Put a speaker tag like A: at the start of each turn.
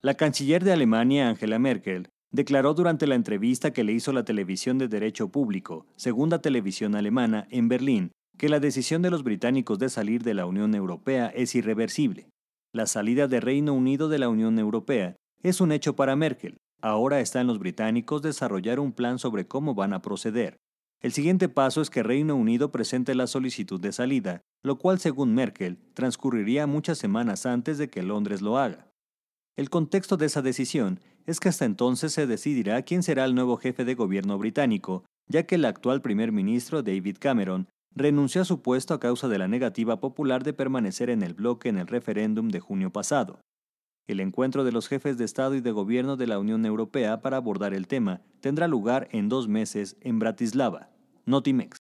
A: La canciller de Alemania, Angela Merkel, declaró durante la entrevista que le hizo la televisión de derecho público, segunda televisión alemana, en Berlín, que la decisión de los británicos de salir de la Unión Europea es irreversible. La salida del Reino Unido de la Unión Europea es un hecho para Merkel. Ahora están los británicos desarrollar un plan sobre cómo van a proceder. El siguiente paso es que Reino Unido presente la solicitud de salida, lo cual, según Merkel, transcurriría muchas semanas antes de que Londres lo haga. El contexto de esa decisión es que hasta entonces se decidirá quién será el nuevo jefe de gobierno británico, ya que el actual primer ministro David Cameron renunció a su puesto a causa de la negativa popular de permanecer en el bloque en el referéndum de junio pasado. El encuentro de los jefes de Estado y de Gobierno de la Unión Europea para abordar el tema tendrá lugar en dos meses en Bratislava. Notimex.